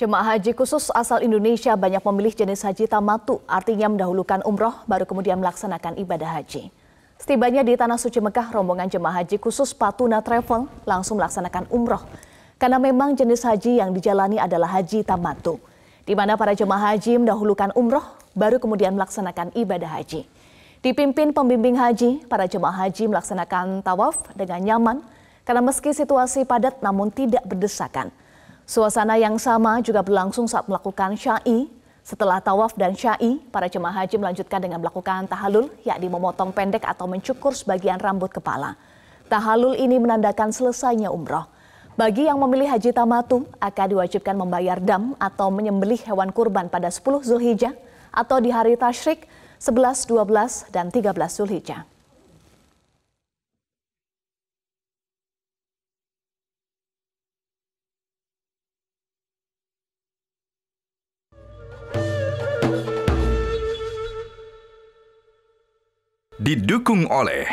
Jemaah haji khusus asal Indonesia banyak memilih jenis haji tamatu, artinya mendahulukan umroh baru kemudian melaksanakan ibadah haji. Setibanya di Tanah Suci Mekah, rombongan jemaah haji khusus Patuna Travel langsung melaksanakan umroh. Karena memang jenis haji yang dijalani adalah haji tamatu, di mana para jemaah haji mendahulukan umroh baru kemudian melaksanakan ibadah haji. Dipimpin pembimbing haji, para jemaah haji melaksanakan tawaf dengan nyaman karena meski situasi padat namun tidak berdesakan. Suasana yang sama juga berlangsung saat melakukan syai. Setelah tawaf dan syai, para jemaah haji melanjutkan dengan melakukan tahalul, yakni memotong pendek atau mencukur sebagian rambut kepala. Tahalul ini menandakan selesainya umroh. Bagi yang memilih haji tamatum, akan diwajibkan membayar dam atau menyembelih hewan kurban pada 10 Zulhijjah atau di hari Tashrik 11, 12, dan 13 Zulhijjah. didukung oleh